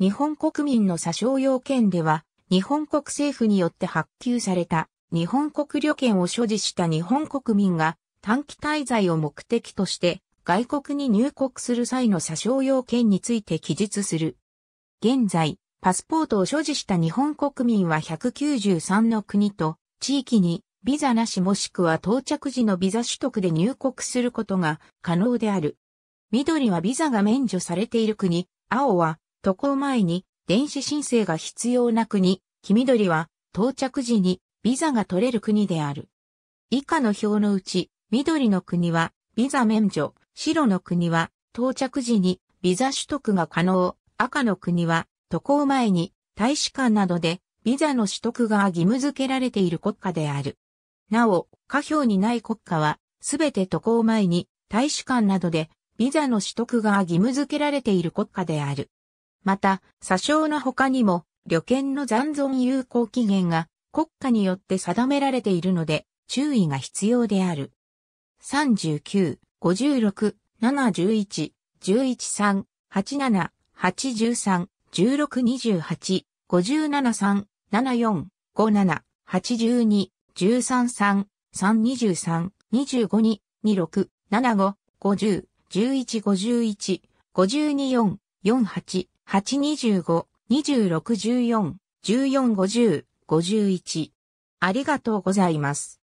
日本国民の詐称要件では、日本国政府によって発給された日本国旅券を所持した日本国民が短期滞在を目的として外国に入国する際の詐称要件について記述する。現在、パスポートを所持した日本国民は193の国と地域にビザなしもしくは到着時のビザ取得で入国することが可能である。緑はビザが免除されている国、青は渡航前に電子申請が必要な国、黄緑は到着時にビザが取れる国である。以下の表のうち、緑の国はビザ免除、白の国は到着時にビザ取得が可能、赤の国は渡航前に大使館などでビザの取得が義務付けられている国家である。なお、下表にない国家は、すべて渡航前に大使館などでビザの取得が義務付けられている国家である。また、詐称の他にも、旅券の残存有効期限が国家によって定められているので、注意が必要である。39、56、711、1 3 87、83、16、28、573、74、57、82、133、323、25、26、75、50、11、51、52、4、48、825、2614、1450、51。ありがとうございます。